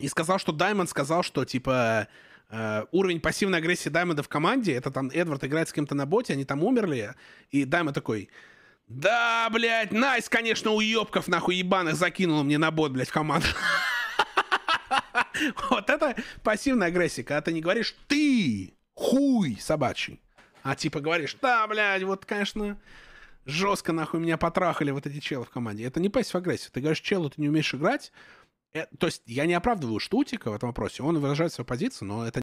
И сказал, что Даймонд сказал, что, типа, э, уровень пассивной агрессии Даймонда в команде, это там Эдвард играет с кем-то на боте, они там умерли, и Даймонд такой, да, блядь, Найс, конечно, уебков, нахуй, ебаных закинул мне на бот, блядь, в команду. Вот это пассивная агрессия, когда ты не говоришь «ты хуй собачий», а типа говоришь «да, блядь, вот, конечно, жестко, нахуй, меня потрахали вот эти челы в команде». Это не пассив агрессия, ты говоришь «челу, ты не умеешь играть», Э, то есть я не оправдываю Штутика в этом вопросе, он выражает свою позицию, но это